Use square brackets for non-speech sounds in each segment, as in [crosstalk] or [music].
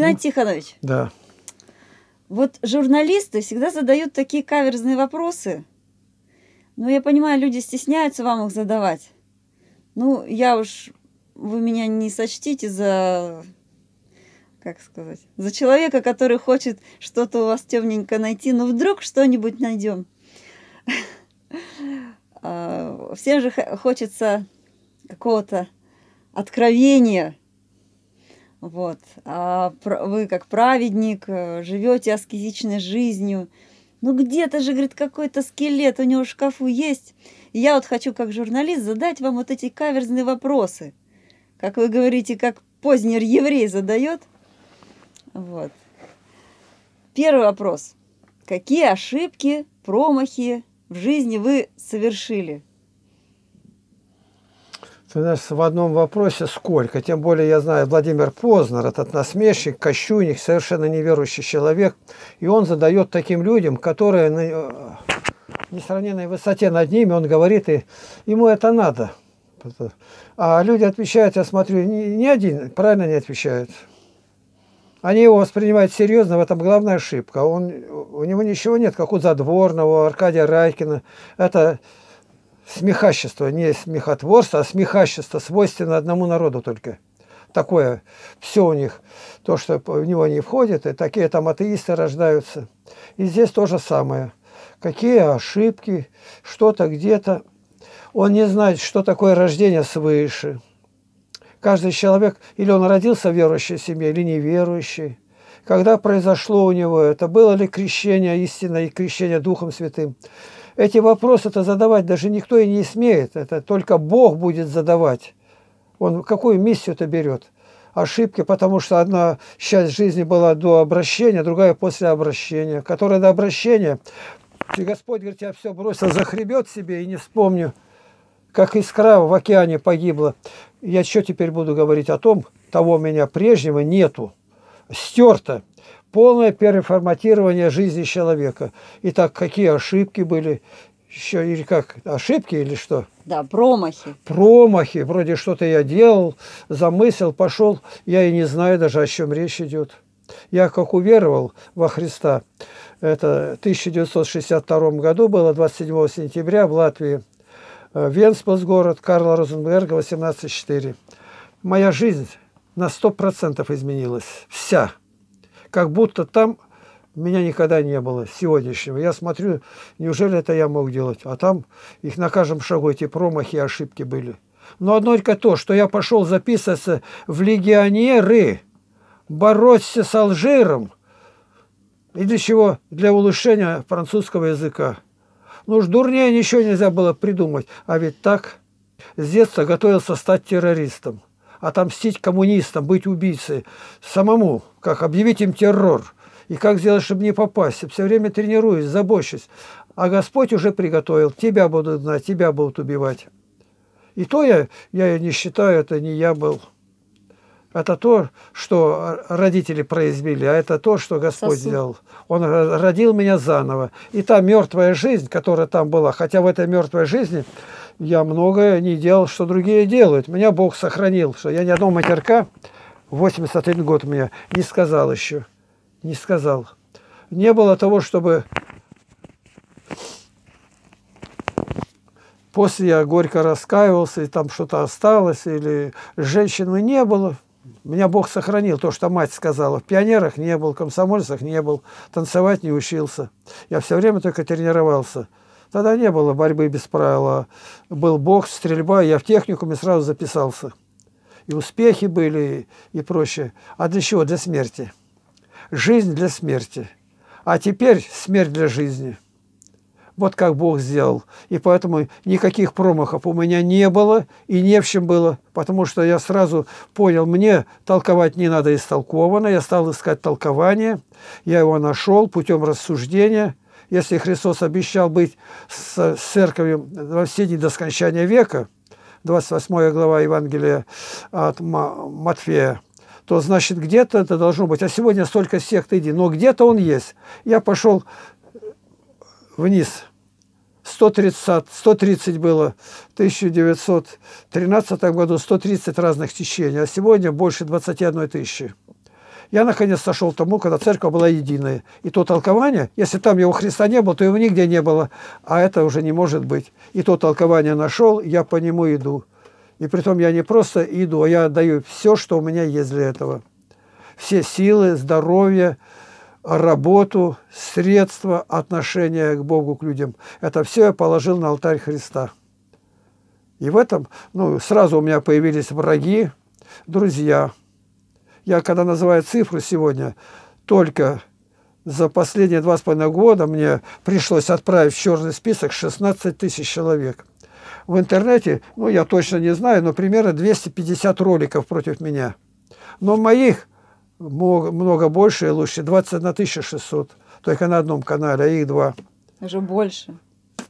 Игнат ну, Тихонович. Да. Вот журналисты всегда задают такие каверзные вопросы. Но ну, я понимаю, люди стесняются вам их задавать. Ну, я уж... Вы меня не сочтите за... Как сказать? За человека, который хочет что-то у вас темненько найти. Но вдруг что-нибудь найдем. [laughs] А, всем же хочется какого-то откровения – вот. А вы как праведник, э, живете аскетичной жизнью. Ну где-то же, говорит, какой-то скелет у него в шкафу есть. я вот хочу как журналист задать вам вот эти каверзные вопросы. Как вы говорите, как Познер еврей задает. Вот. Первый вопрос. Какие ошибки, промахи в жизни вы совершили? Ты знаешь, в одном вопросе сколько. Тем более я знаю Владимир Познер, этот насмешник, кощуник, совершенно неверующий человек. И он задает таким людям, которые на э, несравненной высоте над ними, он говорит, и ему это надо. А люди отвечают, я смотрю, ни, ни один правильно не отвечает. Они его воспринимают серьезно, в этом главная ошибка. Он, у него ничего нет, как у Задворного, Аркадия Райкина. Это смехащество, не смехотворство, а смехащество свойственно одному народу только. Такое все у них, то, что в него не входит, и такие там атеисты рождаются. И здесь то же самое. Какие ошибки, что-то где-то. Он не знает, что такое рождение свыше. Каждый человек, или он родился в верующей семье, или неверующий. Когда произошло у него это, было ли крещение истинное и крещение Духом Святым – эти вопросы-то задавать даже никто и не смеет. Это только Бог будет задавать. Он какую миссию-то берет? Ошибки, потому что одна часть жизни была до обращения, другая после обращения. Которая до обращения, и Господь говорит, я все бросил за хребет себе и не вспомню, как искра в океане погибла. Я что теперь буду говорить о том, того меня прежнего нету, стерто полное переформатирование жизни человека. Итак, какие ошибки были, еще или как, ошибки или что? Да, промахи. Промахи, вроде что-то я делал, замысел пошел, я и не знаю даже, о чем речь идет. Я как уверовал во Христа, это в 1962 году было, 27 сентября в Латвии, э, Венспилс город, Карла Розенберга, 18.4. Моя жизнь на 100% изменилась, вся как будто там меня никогда не было сегодняшнего. Я смотрю, неужели это я мог делать? А там их на каждом шагу эти промахи и ошибки были. Но одно только то, что я пошел записываться в легионеры, бороться с Алжиром. И для чего? Для улучшения французского языка. Ну ж дурнее ничего нельзя было придумать. А ведь так с детства готовился стать террористом отомстить коммунистам, быть убийцей, самому, как объявить им террор, и как сделать, чтобы не попасть. Все время тренируюсь, забочусь. А Господь уже приготовил, тебя будут знать, тебя будут убивать. И то я, я не считаю, это не я был это то, что родители произвели, а это то, что Господь Сосуд. сделал. Он родил меня заново. И та мертвая жизнь, которая там была, хотя в этой мертвой жизни я многое не делал, что другие делают. Меня Бог сохранил, что я ни одного матерка, 81 год мне, не сказал еще. Не сказал. Не было того, чтобы... После я горько раскаивался, и там что-то осталось, или женщины не было. Меня Бог сохранил, то, что мать сказала. В пионерах не был, в комсомольцах не был, танцевать не учился. Я все время только тренировался. Тогда не было борьбы без правила. Был бокс, стрельба, я в техникуме сразу записался. И успехи были, и прочее. А для чего? Для смерти. Жизнь для смерти. А теперь смерть для жизни. Вот как Бог сделал. И поэтому никаких промахов у меня не было и не в чем было, потому что я сразу понял, мне толковать не надо истолковано. Я стал искать толкование, я его нашел путем рассуждения. Если Христос обещал быть с церковью во все дни до скончания века, 28 глава Евангелия от Матфея, то, значит, где-то это должно быть. А сегодня столько сект иди, но где-то он есть. Я пошел вниз – 130, 130 было в 1913 году, 130 разных течений, а сегодня больше 21 тысячи. Я, наконец, сошел к тому, когда церковь была единая. И то толкование, если там его Христа не было, то его нигде не было. А это уже не может быть. И то толкование нашел, я по нему иду. И притом я не просто иду, а я даю все, что у меня есть для этого. Все силы, здоровье, работу, средства, отношения к Богу, к людям. Это все я положил на алтарь Христа. И в этом, ну, сразу у меня появились враги, друзья. Я, когда называю цифру сегодня, только за последние два с половиной года мне пришлось отправить в черный список 16 тысяч человек. В интернете, ну, я точно не знаю, но примерно 250 роликов против меня. Но моих много больше и лучше. 21 600 только на одном канале, а их два. Уже больше.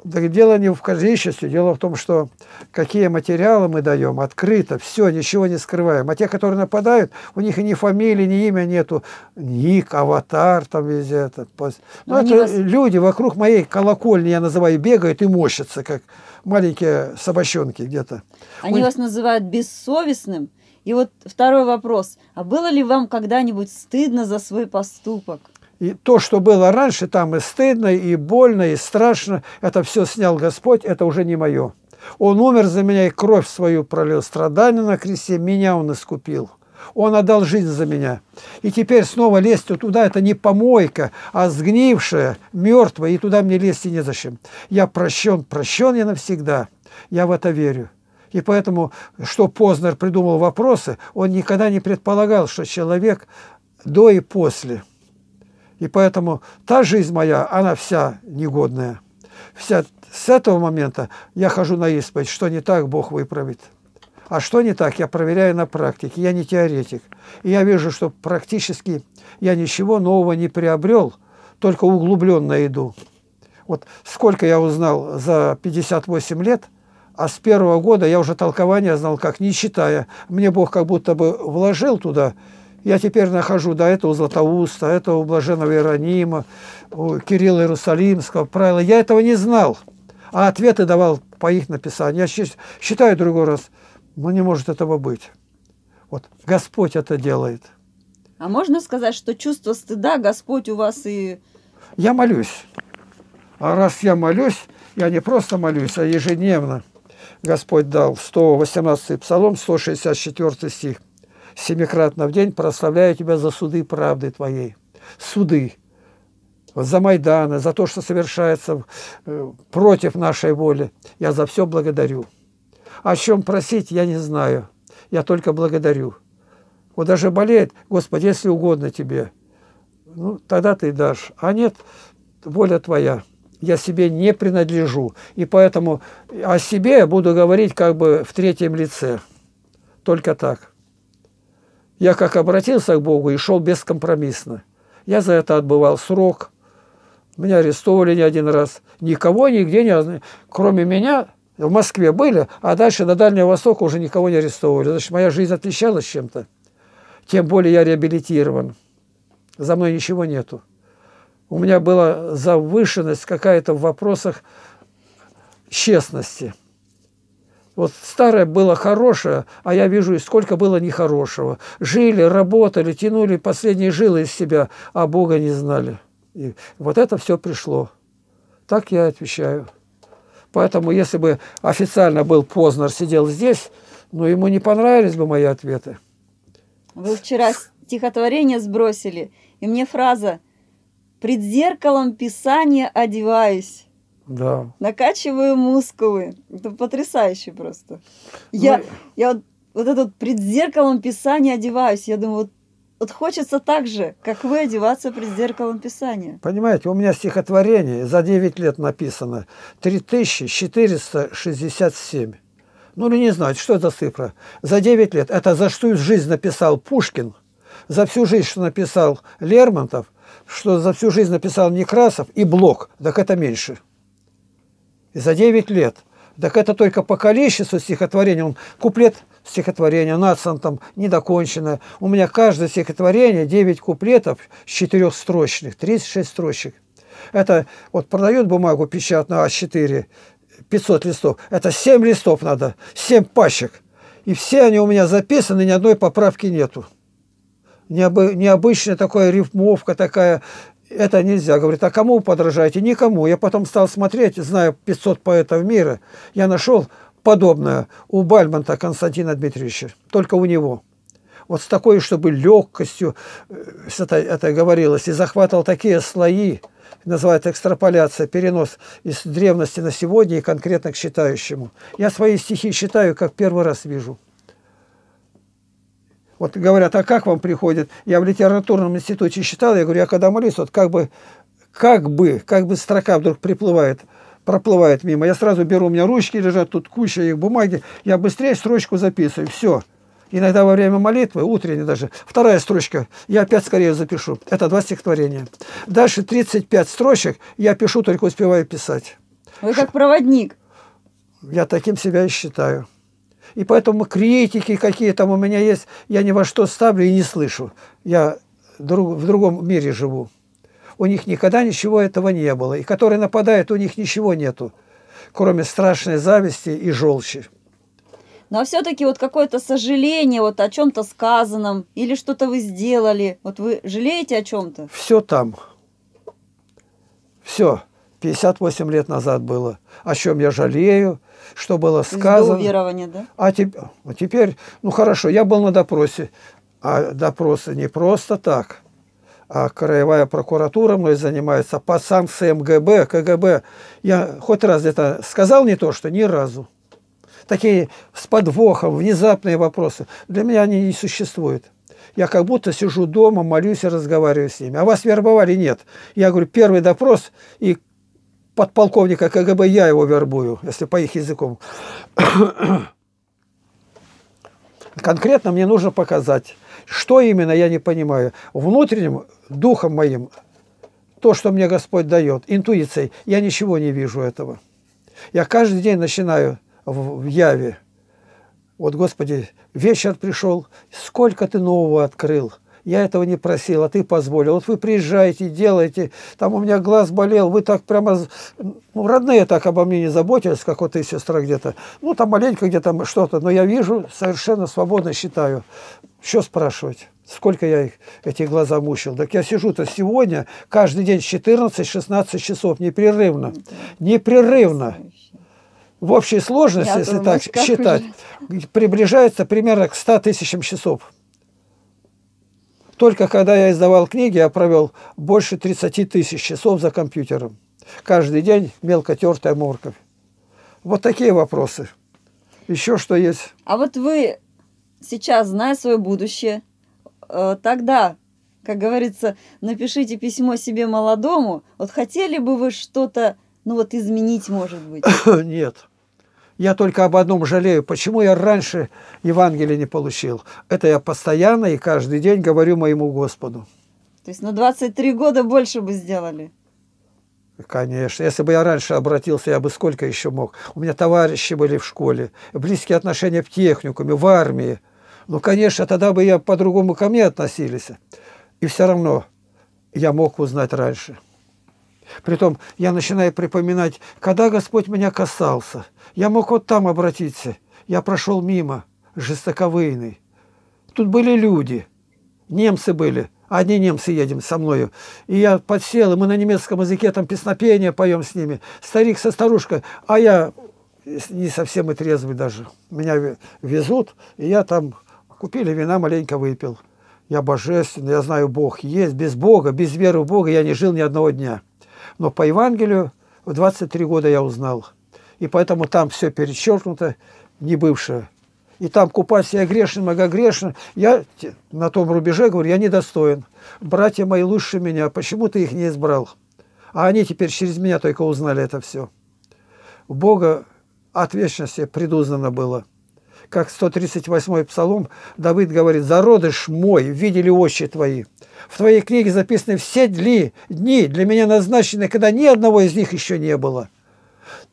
Да дело не в количестве, дело в том, что какие материалы мы даем, открыто, все, ничего не скрываем. А те, которые нападают, у них и ни фамилии, ни имя нету, ник, аватар там везде. Ну, это. Ну, это вас... люди вокруг моей колокольни, я называю, бегают и мощатся, как маленькие собачонки где-то. Они у... вас называют бессовестным, и вот второй вопрос. А было ли вам когда-нибудь стыдно за свой поступок? И то, что было раньше, там и стыдно, и больно, и страшно, это все снял Господь, это уже не мое. Он умер за меня и кровь свою пролил, страдания на кресте, меня Он искупил. Он отдал жизнь за меня. И теперь снова лезть туда, это не помойка, а сгнившая, мертвая, и туда мне лезть и незачем. Я прощен, прощен я навсегда. Я в это верю. И поэтому, что Познер придумал вопросы, он никогда не предполагал, что человек до и после. И поэтому та жизнь моя, она вся негодная. Вся с этого момента я хожу на исповедь, что не так Бог выправит. А что не так, я проверяю на практике, я не теоретик. И я вижу, что практически я ничего нового не приобрел, только углубленно иду. Вот сколько я узнал за 58 лет – а с первого года я уже толкование знал, как не считая. Мне Бог как будто бы вложил туда. Я теперь нахожу до этого Златоуста, этого Блаженного Иеронима, Кирилла Иерусалимского, правила. Я этого не знал, а ответы давал по их написанию. Я считаю другой раз, но ну, не может этого быть. Вот Господь это делает. А можно сказать, что чувство стыда Господь у вас и... Я молюсь. А раз я молюсь, я не просто молюсь, а ежедневно – Господь дал 118 псалом, 164 стих. «Семикратно в день прославляю тебя за суды правды твоей». Суды. за Майданы, за то, что совершается э, против нашей воли. Я за все благодарю. О чем просить, я не знаю. Я только благодарю. Вот даже болеет, Господи, если угодно тебе, ну, тогда ты дашь. А нет, воля твоя я себе не принадлежу. И поэтому о себе я буду говорить как бы в третьем лице. Только так. Я как обратился к Богу и шел бескомпромиссно. Я за это отбывал срок. Меня арестовали не один раз. Никого нигде не... Кроме меня в Москве были, а дальше на Дальний Восток уже никого не арестовывали. Значит, моя жизнь отличалась чем-то. Тем более я реабилитирован. За мной ничего нету у меня была завышенность какая-то в вопросах честности. Вот старое было хорошее, а я вижу, сколько было нехорошего. Жили, работали, тянули последние жилы из себя, а Бога не знали. И вот это все пришло. Так я отвечаю. Поэтому, если бы официально был Познер сидел здесь, ну, ему не понравились бы мои ответы. Вы вчера стихотворение сбросили, и мне фраза – Пред зеркалом писания одеваюсь. Да. Накачиваю мускулы. Это потрясающе просто. Ну, я, я вот, вот это вот пред зеркалом писания одеваюсь. Я думаю, вот, вот хочется так же, как вы одеваться пред зеркалом писания. Понимаете, у меня стихотворение за 9 лет написано 3467. Ну, или не знаю, что это цифра. За 9 лет. Это за всю жизнь написал Пушкин, за всю жизнь, что написал Лермонтов – что за всю жизнь написал Некрасов и Блок, так это меньше. И за 9 лет. Так это только по количеству стихотворений. Он куплет стихотворения, нацан там недокончено. У меня каждое стихотворение 9 куплетов с 4 строчных, 36 строчек. Это вот продают бумагу печатную А4, 500 листов. Это 7 листов надо, 7 пачек. И все они у меня записаны, ни одной поправки нету необы, необычная такая рифмовка такая, это нельзя. Говорит, а кому подражаете? Никому. Я потом стал смотреть, знаю 500 поэтов мира, я нашел подобное у Бальмонта Константина Дмитриевича, только у него. Вот с такой, чтобы легкостью это, это говорилось, и захватывал такие слои, называют экстраполяция, перенос из древности на сегодня и конкретно к читающему. Я свои стихи читаю, как первый раз вижу. Вот говорят, а как вам приходит? Я в литературном институте считал, я говорю, я когда молюсь, вот как бы, как бы, как бы строка вдруг приплывает, проплывает мимо. Я сразу беру, у меня ручки лежат, тут куча их бумаги, я быстрее строчку записываю, все. Иногда во время молитвы, утренней даже, вторая строчка, я опять скорее запишу. Это два стихотворения. Дальше 35 строчек, я пишу, только успеваю писать. Вы как проводник. Я таким себя и считаю. И поэтому критики какие там у меня есть, я ни во что ставлю и не слышу. Я друг, в другом мире живу. У них никогда ничего этого не было. И которые нападают, у них ничего нету, кроме страшной зависти и желчи. Но все-таки вот какое-то сожаление вот о чем-то сказанном или что-то вы сделали. Вот вы жалеете о чем-то? Все там. Все. 58 лет назад было. О чем я жалею, что было сказано. До уверования, да? А теперь, а теперь, ну хорошо, я был на допросе. А допросы не просто так. А Краевая прокуратура мной занимается по санкциям ГБ, КГБ. Я хоть раз где-то сказал не то, что ни разу. Такие с подвохом, внезапные вопросы. Для меня они не существуют. Я как будто сижу дома, молюсь и разговариваю с ними. А вас вербовали? Нет. Я говорю, первый допрос, и подполковника КГБ, я его вербую, если по их языку. Конкретно мне нужно показать, что именно, я не понимаю. Внутренним духом моим, то, что мне Господь дает, интуицией, я ничего не вижу этого. Я каждый день начинаю в, в яве. Вот, Господи, вечер пришел, сколько ты нового открыл – я этого не просил, а ты позволил. Вот вы приезжаете, делаете, там у меня глаз болел, вы так прямо, ну, родные так обо мне не заботились, как вот ты, сестра, где-то. Ну, там маленько где-то что-то, но я вижу, совершенно свободно считаю. Что спрашивать? Сколько я их, эти глаза мучил? Так я сижу-то сегодня каждый день 14-16 часов непрерывно. Непрерывно в общей сложности, я если думаю, так считать, приближается примерно к 100 тысячам часов. Только когда я издавал книги, я провел больше 30 тысяч часов за компьютером. Каждый день мелко тертая морковь. Вот такие вопросы. Еще что есть? А вот вы сейчас, зная свое будущее, э, тогда, как говорится, напишите письмо себе молодому. Вот хотели бы вы что-то, ну вот изменить, может быть? [coughs] Нет. Я только об одном жалею, почему я раньше Евангелие не получил. Это я постоянно и каждый день говорю моему Господу. То есть на 23 года больше бы сделали? Конечно. Если бы я раньше обратился, я бы сколько еще мог. У меня товарищи были в школе, близкие отношения в техникуме, в армии. Ну, конечно, тогда бы я по-другому ко мне относились. И все равно я мог узнать раньше. Притом я начинаю припоминать, когда Господь меня касался. Я мог вот там обратиться. Я прошел мимо, жестоковыйный. Тут были люди. Немцы были. Одни немцы едем со мною. И я подсел, и мы на немецком языке там песнопение поем с ними. Старик со старушкой. А я не совсем и трезвый даже. Меня везут, и я там купили вина, маленько выпил. Я божественный, я знаю, Бог есть. Без Бога, без веры в Бога я не жил ни одного дня. Но по Евангелию в 23 года я узнал. И поэтому там все перечеркнуто, не бывшее. И там купаться я грешен, мога грешен. Я на том рубеже говорю, я недостоин. Братья мои лучше меня, почему ты их не избрал? А они теперь через меня только узнали это все. У Бога от вечности предузнано было как 138-й псалом, Давид говорит, «Зародыш мой, видели очи твои. В твоей книге записаны все дли, дни, для меня назначены, когда ни одного из них еще не было.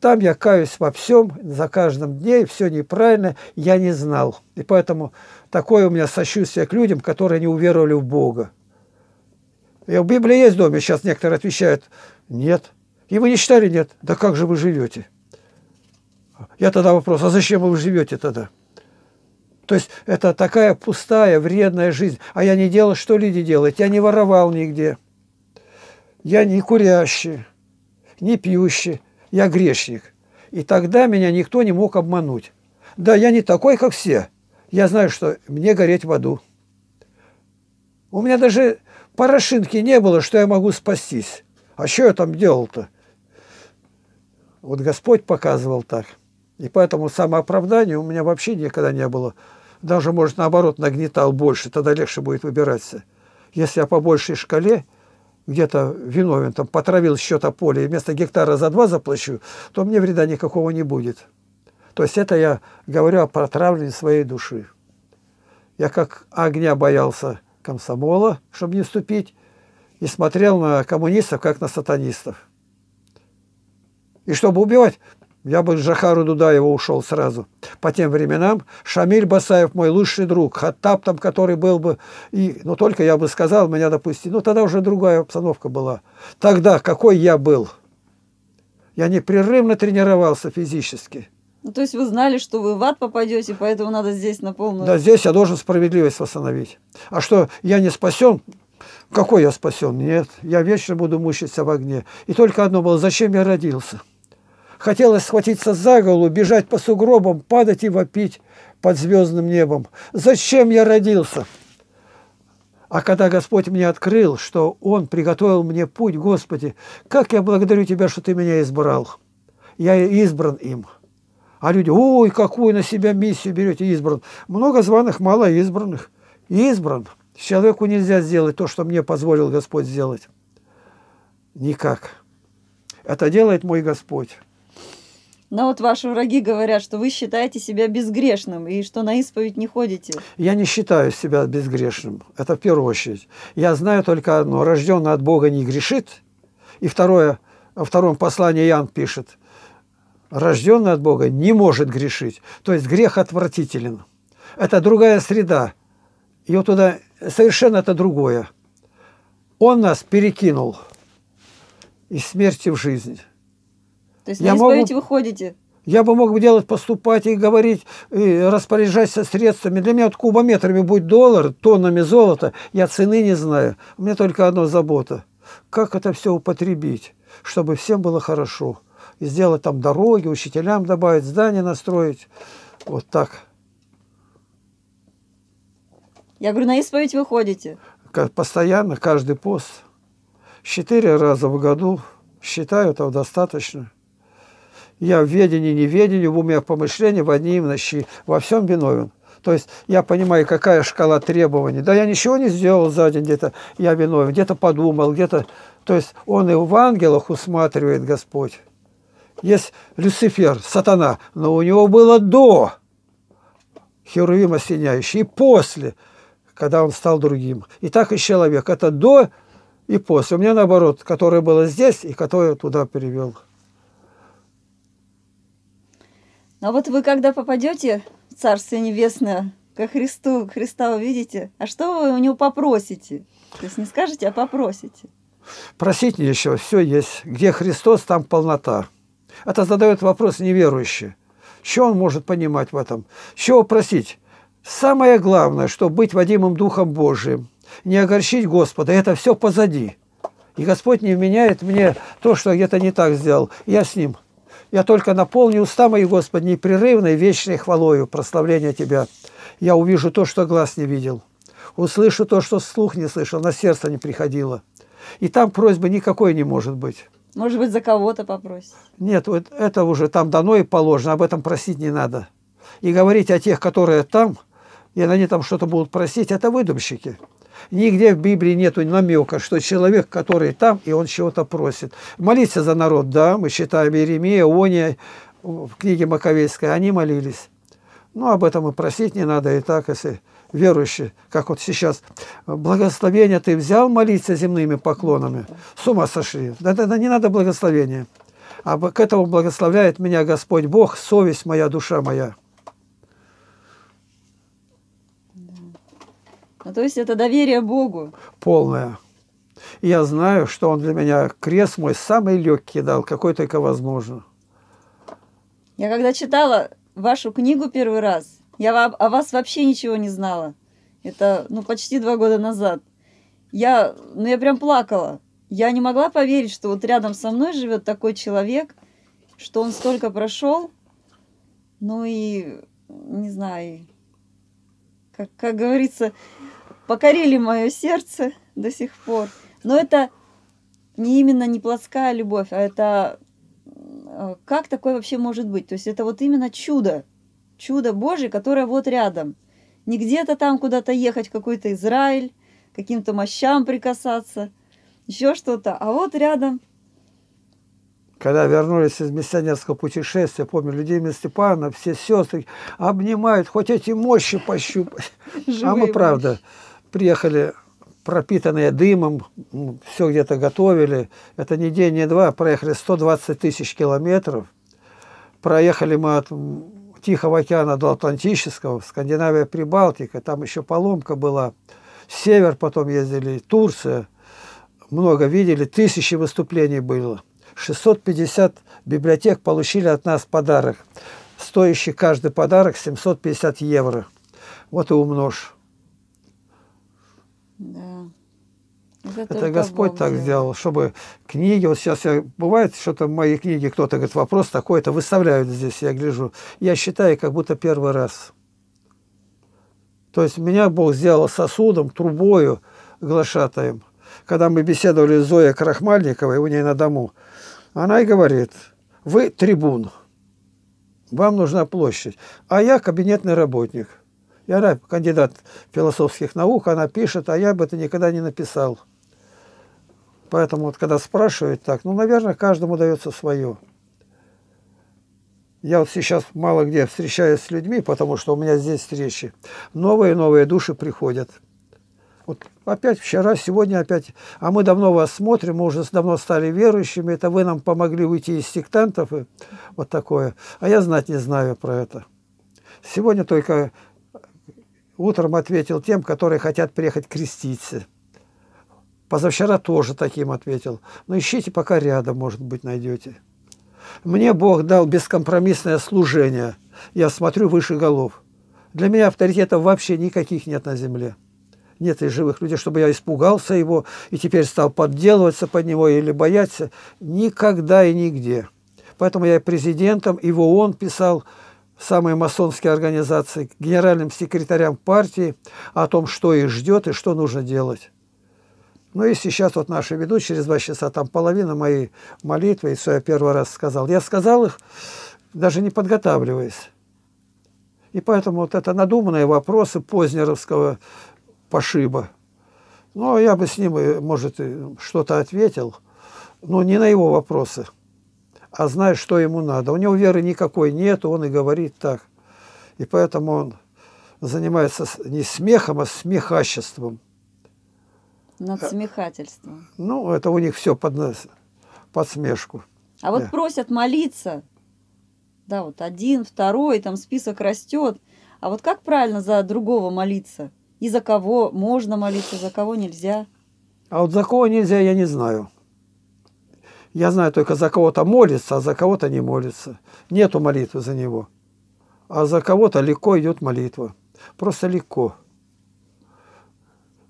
Там я каюсь во всем, за каждым дне, все неправильно, я не знал. И поэтому такое у меня сочувствие к людям, которые не уверовали в Бога. Я в Библии есть в доме, сейчас некоторые отвечают, нет. И вы не считали нет. Да как же вы живете? Я тогда вопрос, а зачем вы живете тогда? То есть это такая пустая, вредная жизнь. А я не делал, что люди делают. Я не воровал нигде. Я не курящий, не пьющий. Я грешник. И тогда меня никто не мог обмануть. Да, я не такой, как все. Я знаю, что мне гореть в аду. У меня даже порошинки не было, что я могу спастись. А что я там делал-то? Вот Господь показывал так. И поэтому самооправдания у меня вообще никогда не было даже, может, наоборот, нагнетал больше, тогда легче будет выбираться. Если я по большей шкале где-то виновен, там, потравил счета поля, и вместо гектара за два заплачу, то мне вреда никакого не будет. То есть это я говорю о протравлении своей души. Я как огня боялся комсомола, чтобы не вступить, и смотрел на коммунистов, как на сатанистов. И чтобы убивать, я бы к Жахару Дудаева ушел сразу. По тем временам Шамиль Басаев мой лучший друг, Хаттаб там, который был бы, и, ну только я бы сказал, меня допустили. Но ну, тогда уже другая обстановка была. Тогда какой я был? Я непрерывно тренировался физически. Ну, то есть вы знали, что вы в ад попадете, поэтому надо здесь на полную... Да, здесь я должен справедливость восстановить. А что, я не спасен? Какой я спасен? Нет. Я вечно буду мучиться в огне. И только одно было, зачем я родился? Хотелось схватиться за голову, бежать по сугробам, падать и вопить под звездным небом. Зачем я родился? А когда Господь мне открыл, что Он приготовил мне путь, Господи, как я благодарю Тебя, что Ты меня избрал. Я избран им. А люди, ой, какую на себя миссию берете избран. Много званых, мало избранных. Избран. Человеку нельзя сделать то, что мне позволил Господь сделать. Никак. Это делает мой Господь. Но вот ваши враги говорят, что вы считаете себя безгрешным и что на исповедь не ходите. Я не считаю себя безгрешным. Это в первую очередь. Я знаю только одно. Рожденный от Бога не грешит. И второе, во втором послании Иоанн пишет. Рожденный от Бога не может грешить. То есть грех отвратителен. Это другая среда. Ее туда совершенно это другое. Он нас перекинул из смерти в жизнь. То есть я на могу... вы ходите? Я бы мог делать, поступать и говорить, и распоряжаться средствами. Для меня вот кубометрами будет доллар, тоннами золота. Я цены не знаю. У меня только одна забота. Как это все употребить, чтобы всем было хорошо. И сделать там дороги, учителям добавить, здания настроить. Вот так. Я говорю, на исповедь вы ходите? Постоянно, каждый пост. Четыре раза в году. Считаю, этого достаточно. Я в ведении, неведении, в уме, в помышлении, в одни ночи. Во всем виновен. То есть я понимаю, какая шкала требований. Да я ничего не сделал за день, где-то я виновен, где-то подумал, где-то... То есть он и в ангелах усматривает Господь. Есть Люцифер, сатана, но у него было до херувима осеняющий, и после, когда он стал другим. И так и человек. Это до и после. У меня наоборот, которое было здесь и которое туда перевел. А вот вы, когда попадете в Царство Небесное, ко Христу, Христа увидите, а что вы у него попросите? То есть не скажете, а попросите. Просить нечего, все есть. Где Христос, там полнота. Это задает вопрос неверующий. Что он может понимать в этом? Чего просить? Самое главное, чтобы быть водимым Духом Божиим, не огорчить Господа, это все позади. И Господь не вменяет мне то, что где-то не так сделал. Я с Ним. Я только наполню уста мои, Господи, непрерывной, вечной хвалою прославления Тебя. Я увижу то, что глаз не видел, услышу то, что слух не слышал, на сердце не приходило. И там просьбы никакой не может быть. Может быть, за кого-то попросить? Нет, вот это уже там дано и положено, об этом просить не надо. И говорить о тех, которые там, и они там что-то будут просить, это выдумщики. Нигде в Библии нету намека, что человек, который там, и он чего-то просит. Молиться за народ, да, мы считаем Иеремия, Ония, э, в книге Маковейской, они молились. Но ну, об этом и просить не надо, и так, если верующие, как вот сейчас, благословение ты взял молиться земными поклонами, с ума сошли. Да, да, да не надо благословения. А к этому благословляет меня Господь Бог, совесть моя, душа моя. Ну, то есть это доверие Богу. Полное. я знаю, что Он для меня, крест мой, самый легкий дал, какой только возможно. Я когда читала вашу книгу первый раз, я о вас вообще ничего не знала. Это, ну, почти два года назад. Я, ну, я прям плакала. Я не могла поверить, что вот рядом со мной живет такой человек, что он столько прошел. Ну и, не знаю, как, как говорится, покорили мое сердце до сих пор. Но это не именно не плотская любовь, а это э, как такое вообще может быть? То есть это вот именно чудо, чудо Божье, которое вот рядом. Не где-то там куда-то ехать, какой-то Израиль, каким-то мощам прикасаться, еще что-то, а вот рядом. Когда вернулись из миссионерского путешествия, помню, людей Степана, все сестры обнимают, хоть эти мощи пощупать. [laughs] а мы, правда, мощи приехали пропитанные дымом, все где-то готовили. Это не день, не два, проехали 120 тысяч километров. Проехали мы от Тихого океана до Атлантического, Скандинавия, Прибалтика, там еще поломка была. Север потом ездили, Турция. Много видели, тысячи выступлений было. 650 библиотек получили от нас подарок. Стоящий каждый подарок 750 евро. Вот и умножь. Да. Это, это Господь Бог так делает. сделал, чтобы книги, вот сейчас я, бывает, что-то в моей книге кто-то говорит, вопрос такой-то, выставляют здесь, я гляжу. Я считаю, как будто первый раз. То есть меня Бог сделал сосудом, трубою, глашатаем. Когда мы беседовали с Зоей Крахмальниковой, у нее на дому, она и говорит, вы трибун, вам нужна площадь, а я кабинетный работник. Я Райп, кандидат философских наук, она пишет, а я бы это никогда не написал. Поэтому вот когда спрашивают так, ну, наверное, каждому дается свое. Я вот сейчас мало где встречаюсь с людьми, потому что у меня здесь встречи. Новые-новые души приходят. Вот опять вчера, сегодня опять. А мы давно вас смотрим, мы уже давно стали верующими. Это вы нам помогли уйти из сектантов и вот такое. А я знать не знаю про это. Сегодня только Утром ответил тем, которые хотят приехать креститься. Позавчера тоже таким ответил. Но «Ну, ищите пока рядом, может быть, найдете. Мне Бог дал бескомпромиссное служение. Я смотрю выше голов. Для меня авторитетов вообще никаких нет на земле. Нет и живых людей, чтобы я испугался его и теперь стал подделываться под него или бояться. Никогда и нигде. Поэтому я президентом и в ООН писал самые масонские организации, к генеральным секретарям партии о том, что их ждет и что нужно делать. Ну и сейчас вот наши ведут, через два часа там половина моей молитвы, и все я первый раз сказал. Я сказал их, даже не подготавливаясь. И поэтому вот это надуманные вопросы Познеровского пошиба. Ну, я бы с ним, может, что-то ответил, но не на его вопросы а знает, что ему надо. У него веры никакой нет, он и говорит так. И поэтому он занимается не смехом, а смехачеством. Надсмехательством. Э, ну, это у них все под, под смешку. А вот да. Э. просят молиться. Да, вот один, второй, там список растет. А вот как правильно за другого молиться? И за кого можно молиться, за кого нельзя? А вот за кого нельзя, я не знаю. Я знаю только, за кого-то молится, а за кого-то не молится. Нету молитвы за него. А за кого-то легко идет молитва. Просто легко.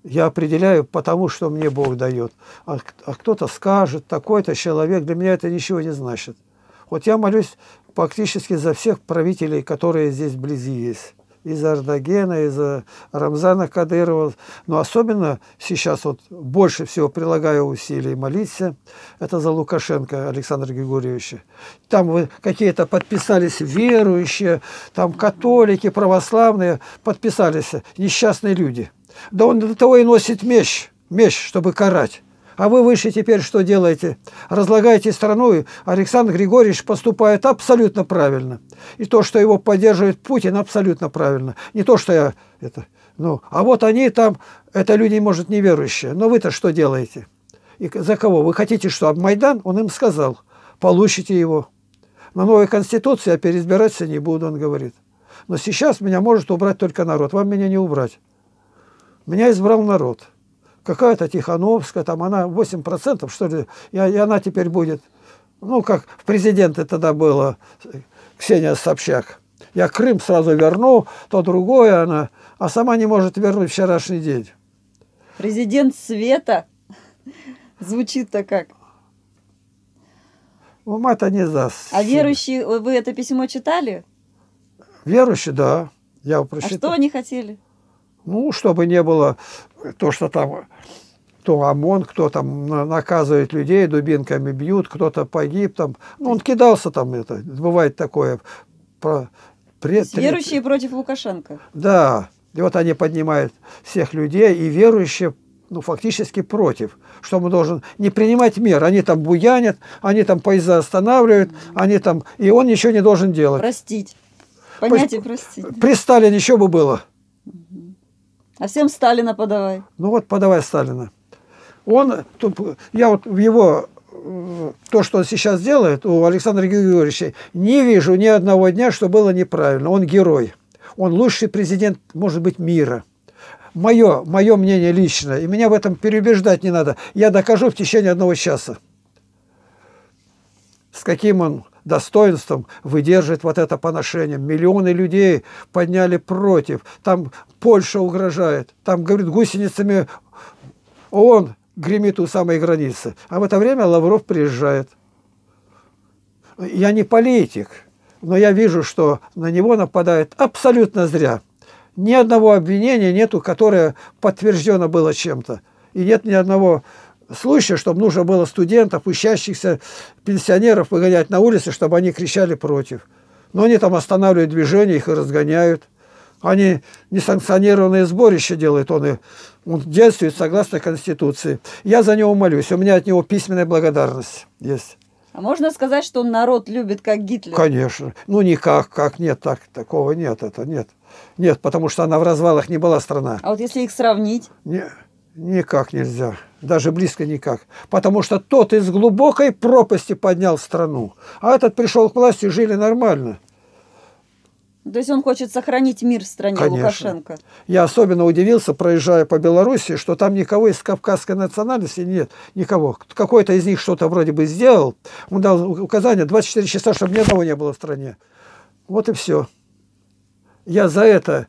Я определяю потому, что мне Бог дает. А, а кто-то скажет, такой-то человек, для меня это ничего не значит. Вот я молюсь фактически за всех правителей, которые здесь вблизи есть из Ардагена, из э, Рамзана Кадырова. Но особенно сейчас вот больше всего прилагаю усилий молиться. Это за Лукашенко Александра Григорьевича. Там вы какие-то подписались верующие, там католики, православные, подписались несчастные люди. Да он до того и носит меч, меч, чтобы карать. А вы выше теперь что делаете? Разлагаете страну, Александр Григорьевич поступает абсолютно правильно. И то, что его поддерживает Путин, абсолютно правильно. Не то, что я... Это, ну, а вот они там, это люди, может, неверующие. Но вы-то что делаете? И за кого? Вы хотите, что Майдан? Он им сказал, получите его. На новой конституции я переизбираться не буду, он говорит. Но сейчас меня может убрать только народ. Вам меня не убрать. Меня избрал народ какая-то Тихановская, там она 8% что ли, и, и она теперь будет, ну, как в президенты тогда было, Ксения Собчак. Я Крым сразу верну, то другое она, а сама не может вернуть вчерашний день. Президент света. Звучит-то как. Ума-то не даст. А верующие, вы это письмо читали? Верующие, да. Я а прочитал. А что они хотели? Ну, чтобы не было то, что там то ОМОН, кто там наказывает людей, дубинками бьют, кто-то погиб там. Ну, он кидался там, это, бывает такое. Про, пред, верующие против Лукашенко. Да, и вот они поднимают всех людей, и верующие ну, фактически против, что мы должен не принимать мер. Они там буянят, они там поезда останавливают, mm они там, и он ничего не должен делать. Простить. Понятие простить. При Сталине еще бы было. А всем Сталина подавай. Ну вот подавай Сталина. Он, я вот в его э, то, что он сейчас делает, у Александра Георгиевича, не вижу ни одного дня, что было неправильно. Он герой. Он лучший президент, может быть, мира. Мое, мое мнение личное. И меня в этом переубеждать не надо. Я докажу в течение одного часа, с каким он достоинством выдержит вот это поношение. Миллионы людей подняли против. Там Польша угрожает. Там, говорит, гусеницами он гремит у самой границы. А в это время Лавров приезжает. Я не политик, но я вижу, что на него нападает абсолютно зря. Ни одного обвинения нету, которое подтверждено было чем-то. И нет ни одного случае, чтобы нужно было студентов, учащихся, пенсионеров выгонять на улице, чтобы они кричали против. Но они там останавливают движение, их и разгоняют. Они несанкционированные сборища делают, он, и, он действует согласно Конституции. Я за него молюсь, у меня от него письменная благодарность есть. А можно сказать, что народ любит как Гитлер? Конечно. Ну, никак, как нет, так, такого нет, это нет. Нет, потому что она в развалах не была страна. А вот если их сравнить? Нет. Никак нельзя, даже близко никак. Потому что тот из глубокой пропасти поднял страну, а этот пришел к власти, жили нормально. То есть он хочет сохранить мир в стране Конечно. Лукашенко. Я особенно удивился, проезжая по Беларуси, что там никого из кавказской национальности нет, никого. Какой-то из них что-то вроде бы сделал, он дал указание 24 часа, чтобы ни одного не было в стране. Вот и все. Я за это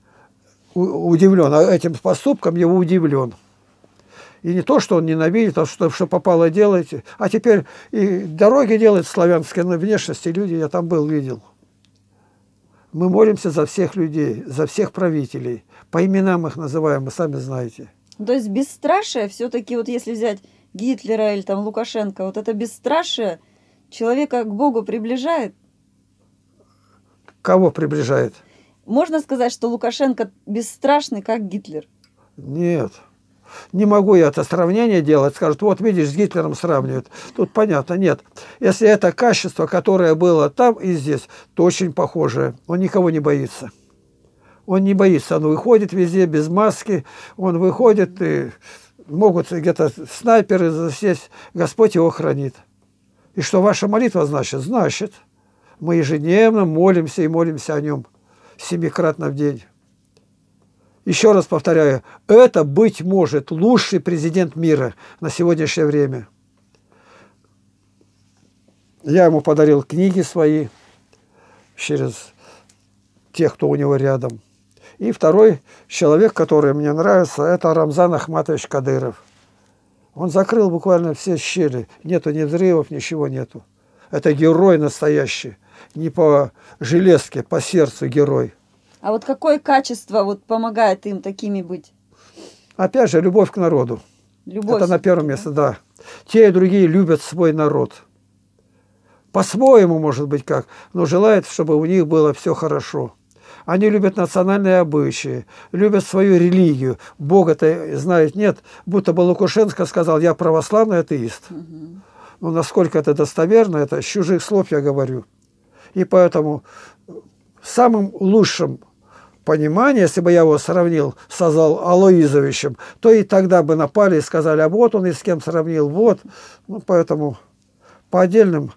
удивлен, а этим поступком его удивлен. И не то, что он ненавидит, а что, что попало делать. А теперь и дороги делают славянские на внешности люди. Я там был, видел. Мы молимся за всех людей, за всех правителей. По именам их называем, вы сами знаете. То есть бесстрашие все-таки, вот если взять Гитлера или там Лукашенко, вот это бесстрашие человека к Богу приближает? Кого приближает? Можно сказать, что Лукашенко бесстрашный, как Гитлер? Нет не могу я это сравнение делать, скажут, вот видишь, с Гитлером сравнивают. Тут понятно, нет. Если это качество, которое было там и здесь, то очень похожее. Он никого не боится. Он не боится, он выходит везде без маски, он выходит и могут где-то снайперы засесть, Господь его хранит. И что ваша молитва значит? Значит, мы ежедневно молимся и молимся о нем семикратно в день. Еще раз повторяю, это, быть может, лучший президент мира на сегодняшнее время. Я ему подарил книги свои через тех, кто у него рядом. И второй человек, который мне нравится, это Рамзан Ахматович Кадыров. Он закрыл буквально все щели. Нету ни взрывов, ничего нету. Это герой настоящий. Не по железке, по сердцу герой. А вот какое качество вот помогает им такими быть? Опять же, любовь к народу. Любовь. Это на первом месте, да. Те и другие любят свой народ. По-своему, может быть, как, но желают, чтобы у них было все хорошо. Они любят национальные обычаи, любят свою религию. Бога-то знают нет. Будто бы Лукашенко сказал, я православный атеист. Угу. Ну, но насколько это достоверно, это с чужих слов я говорю. И поэтому самым лучшим понимание, если бы я его сравнил с Азал Алоизовичем, то и тогда бы напали и сказали, а вот он и с кем сравнил, вот. Ну, поэтому по отдельным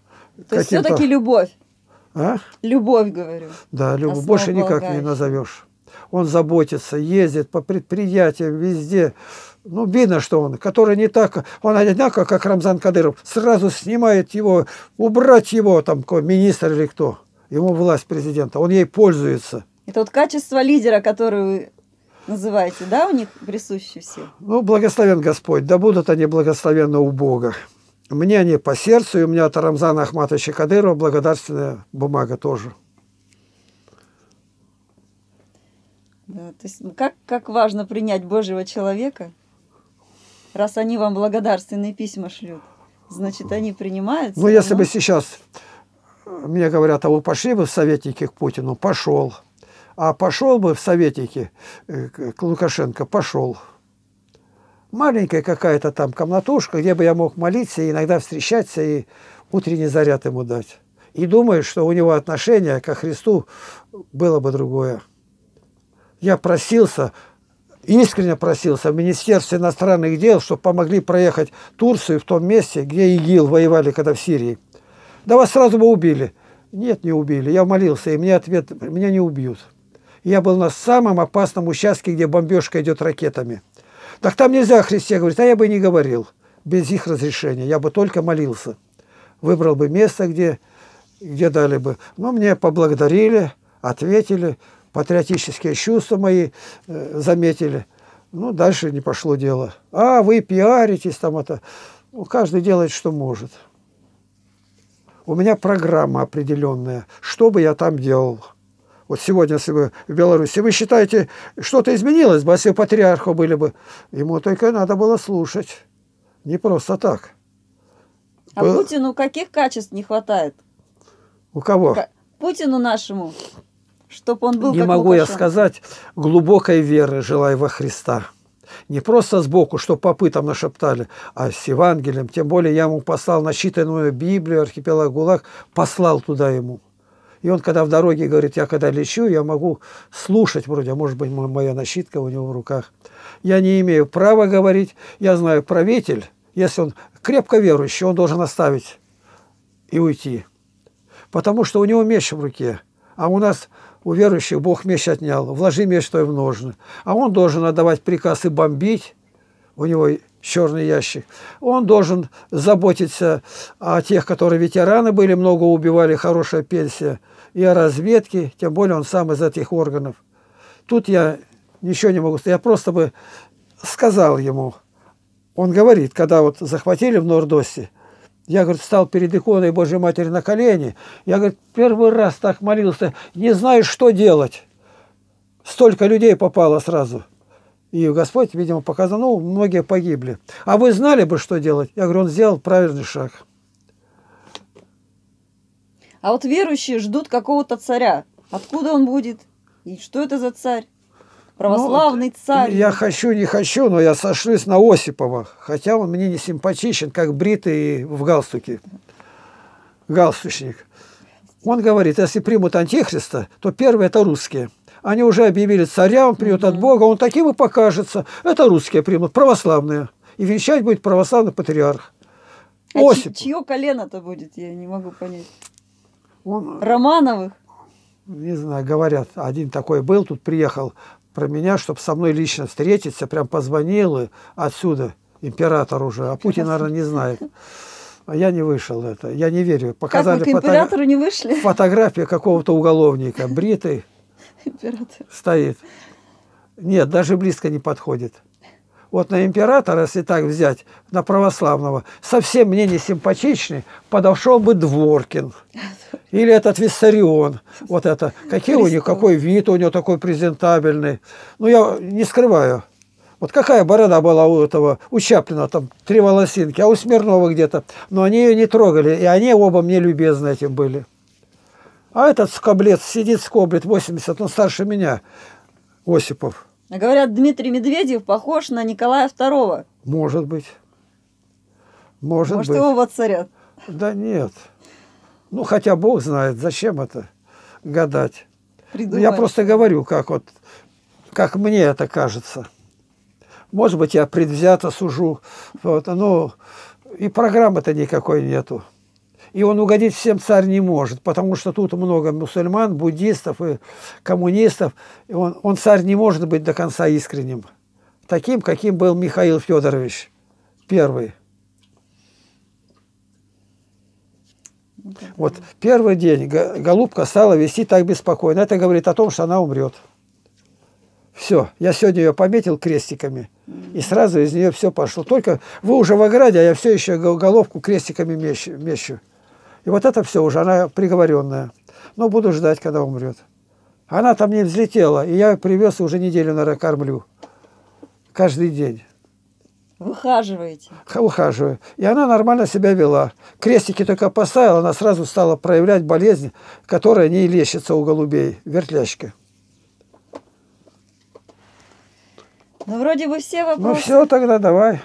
То есть все-таки любовь. А? Любовь, говорю. Да, любовь. Больше никак не назовешь. Он заботится, ездит по предприятиям везде. Ну, видно, что он, который не так, он одинаково, как Рамзан Кадыров, сразу снимает его, убрать его, там, министр или кто, ему власть президента, он ей пользуется. Это вот качество лидера, которое называете, да, у них присуще все? Ну, благословен Господь, да будут они благословенно у Бога. Мне они по сердцу, и у меня от Рамзана Ахматовича Кадырова благодарственная бумага тоже. Да, то есть ну, как, как важно принять Божьего человека, раз они вам благодарственные письма шлют. Значит, они принимаются. Ну, если бы сейчас мне говорят, а вы пошли бы в советники к Путину? Пошел. А пошел бы в советики э, к Лукашенко, пошел. Маленькая какая-то там комнатушка, где бы я мог молиться и иногда встречаться и утренний заряд ему дать. И думаю, что у него отношение ко Христу было бы другое. Я просился, искренне просился в Министерстве иностранных дел, чтобы помогли проехать Турцию в том месте, где ИГИЛ воевали, когда в Сирии. Да вас сразу бы убили. Нет, не убили. Я молился, и мне ответ, меня не убьют. Я был на самом опасном участке, где бомбежка идет ракетами. Так там нельзя о Христе говорить, а я бы не говорил без их разрешения. Я бы только молился. Выбрал бы место, где, где дали бы. Но мне поблагодарили, ответили, патриотические чувства мои э, заметили. Ну, дальше не пошло дело. А, вы пиаритесь там это. Ну, каждый делает, что может. У меня программа определенная, что бы я там делал вот сегодня, если бы в Беларуси, вы считаете, что-то изменилось бы, а если бы патриарху были бы. Ему только надо было слушать. Не просто так. А Был... Путину каких качеств не хватает? У кого? К... Путину нашему, чтобы он был. Не могу Лукашенко. я сказать глубокой веры желаю во Христа. Не просто сбоку, что попы там нашептали, а с Евангелием. Тем более я ему послал начитанную Библию, архипелаг ГУЛАГ, послал туда ему. И он, когда в дороге говорит, я когда лечу, я могу слушать вроде, а может быть, моя насчитка у него в руках. Я не имею права говорить, я знаю, правитель, если он крепко верующий, он должен оставить и уйти. Потому что у него меч в руке, а у нас у верующих Бог меч отнял, вложи меч что им нужно. А он должен отдавать приказ и бомбить, у него черный ящик. Он должен заботиться о тех, которые ветераны были, много убивали, хорошая пенсия – и о разведке, тем более он сам из этих органов. Тут я ничего не могу сказать, я просто бы сказал ему. Он говорит, когда вот захватили в Нордосте, я, говорит, встал перед иконой Божьей Матери на колени. Я, говорит, первый раз так молился, не знаю, что делать. Столько людей попало сразу. И Господь, видимо, показал, ну, многие погибли. А вы знали бы, что делать? Я говорю, он сделал правильный шаг. А вот верующие ждут какого-то царя. Откуда он будет? И что это за царь? Православный ну, царь. Я хочу, не хочу, но я сошлюсь на Осипова. Хотя он мне не симпатичен, как бритый в галстуке. Галстучник. Он говорит, если примут антихриста, то первые это русские. Они уже объявили царя, он придет от Бога, он таким и покажется. Это русские примут, православные. И венчать будет православный патриарх. А Осип. чье колено-то будет, я не могу понять. Он, Романовых? Не знаю, говорят, один такой был, тут приехал про меня, чтобы со мной лично встретиться, прям позвонил и отсюда император уже, а Путин, наверное, не знает. А я не вышел это. Я не верю. Показали как вы к императору фото... не вышли? Фотография какого-то уголовника, бритый. [laughs] Стоит. Нет, даже близко не подходит вот на императора, если так взять, на православного, совсем мне не симпатичный, подошел бы Дворкин. [laughs] Или этот Виссарион. Вот это. Какие у них, какой вид у него такой презентабельный. Ну, я не скрываю. Вот какая борода была у этого, у Чаплина там три волосинки, а у Смирнова где-то. Но они ее не трогали, и они оба мне любезны этим были. А этот скоблет сидит, скоблет 80, он старше меня, Осипов. Говорят, Дмитрий Медведев похож на Николая II. Может быть. Может, Может быть. его воцарят. Да нет. Ну, хотя Бог знает, зачем это гадать. Придумали. Ну, я просто говорю, как вот, как мне это кажется. Может быть, я предвзято сужу. Вот, ну, и программы-то никакой нету и он угодить всем царь не может, потому что тут много мусульман, буддистов и коммунистов. И он, он царь не может быть до конца искренним, таким, каким был Михаил Федорович первый. Вот первый день голубка стала вести так беспокойно. Это говорит о том, что она умрет. Все, я сегодня ее пометил крестиками, и сразу из нее все пошло. Только вы уже в ограде, а я все еще головку крестиками мещу. мещу. И вот это все уже, она приговоренная. Но буду ждать, когда умрет. Она там не взлетела, и я привез и уже неделю, наверное, кормлю. Каждый день. Выхаживаете? Ухаживаю. И она нормально себя вела. Крестики только поставила, она сразу стала проявлять болезнь, которая не лечится у голубей, вертлячка. Ну, вроде бы все ну, вопросы. Ну, все, тогда давай.